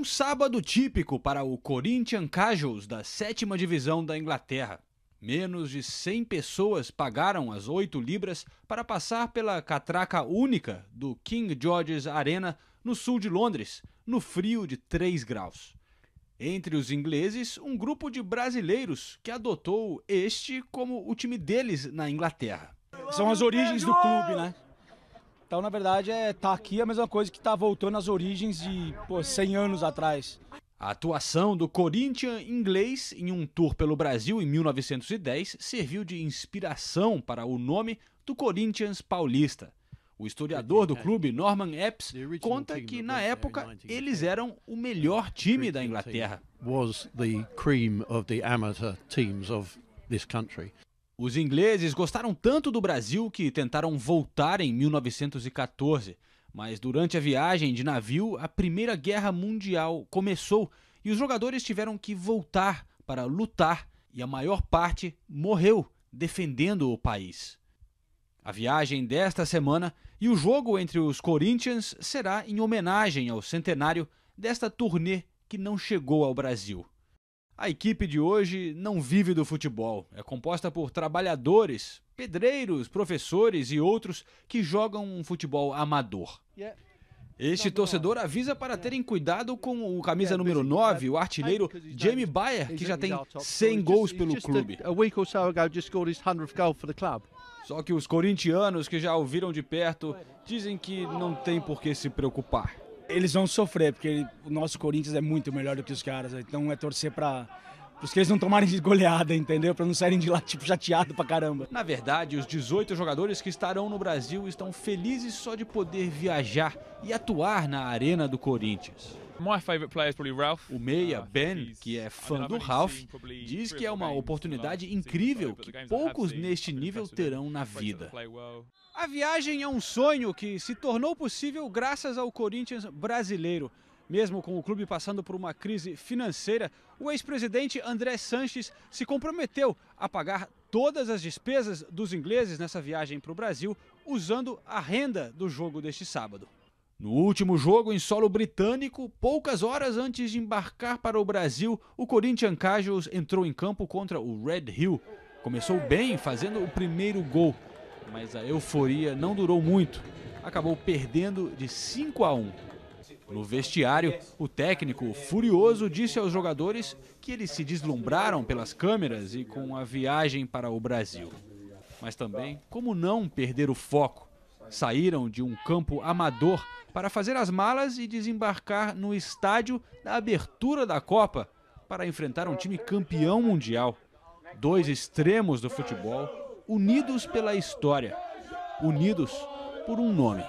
Um sábado típico para o Corinthians Casuals da sétima divisão da Inglaterra. Menos de 100 pessoas pagaram as 8 libras para passar pela catraca única do King George's Arena no sul de Londres, no frio de 3 graus. Entre os ingleses, um grupo de brasileiros que adotou este como o time deles na Inglaterra. São as origens do clube, né? Então, na verdade, é tá aqui a mesma coisa que está voltando às origens de pô, 100 anos atrás. A atuação do Corinthians inglês em um tour pelo Brasil em 1910 serviu de inspiração para o nome do Corinthians paulista. O historiador do clube, Norman Epps, conta que na época eles eram o melhor time da Inglaterra. Was the cream of the amateur teams of this country. Os ingleses gostaram tanto do Brasil que tentaram voltar em 1914, mas durante a viagem de navio, a Primeira Guerra Mundial começou e os jogadores tiveram que voltar para lutar e a maior parte morreu defendendo o país. A viagem desta semana e o jogo entre os Corinthians será em homenagem ao centenário desta turnê que não chegou ao Brasil. A equipe de hoje não vive do futebol. É composta por trabalhadores, pedreiros, professores e outros que jogam um futebol amador. É- este torcedor avisa para é. terem cuidado com o camisa é, número 9, o artilheiro Jamie Bayer, que já tem 100 gols pelo clube. Só que os corintianos que já ouviram de perto dizem que não tem por que se preocupar eles vão sofrer, porque ele, o nosso Corinthians é muito melhor do que os caras. Então é torcer para os que eles não tomarem de goleada, entendeu? Para não saírem de lá, tipo, chateado pra caramba. Na verdade, os 18 jogadores que estarão no Brasil estão felizes só de poder viajar e atuar na arena do Corinthians. O meia, uh, Ben, que é fã do Ralph, diz que é uma oportunidade incrível que poucos neste nível terão na vida. A viagem é um sonho que se tornou possível graças ao Corinthians brasileiro. Mesmo com o clube passando por uma crise financeira, o ex-presidente André Sanches se comprometeu a pagar todas as despesas dos ingleses nessa viagem para o Brasil, usando a renda do jogo deste sábado. No último jogo em solo britânico, poucas horas antes de embarcar para o Brasil, o Corinthians Cajos entrou em campo contra o Red Hill. Começou bem, fazendo o primeiro gol, mas a euforia não durou muito. Acabou perdendo de 5 a 1. No vestiário, o técnico, furioso, disse aos jogadores que eles se deslumbraram pelas câmeras e com a viagem para o Brasil. Mas também, como não perder o foco? saíram de um campo amador para fazer as malas e desembarcar no estádio da abertura da Copa para enfrentar um time campeão mundial. Dois extremos do futebol unidos pela história, unidos por um nome.